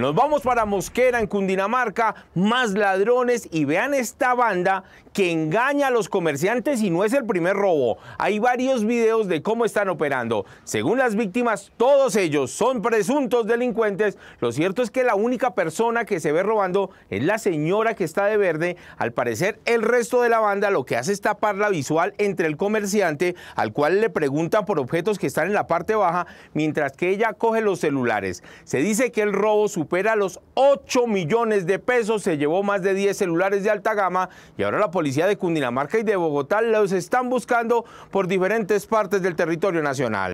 Nos vamos para Mosquera, en Cundinamarca, más ladrones y vean esta banda que engaña a los comerciantes y no es el primer robo. Hay varios videos de cómo están operando. Según las víctimas, todos ellos son presuntos delincuentes. Lo cierto es que la única persona que se ve robando es la señora que está de verde. Al parecer, el resto de la banda lo que hace es tapar la visual entre el comerciante, al cual le preguntan por objetos que están en la parte baja, mientras que ella coge los celulares. Se dice que el robo su supera los 8 millones de pesos, se llevó más de 10 celulares de alta gama y ahora la policía de Cundinamarca y de Bogotá los están buscando por diferentes partes del territorio nacional.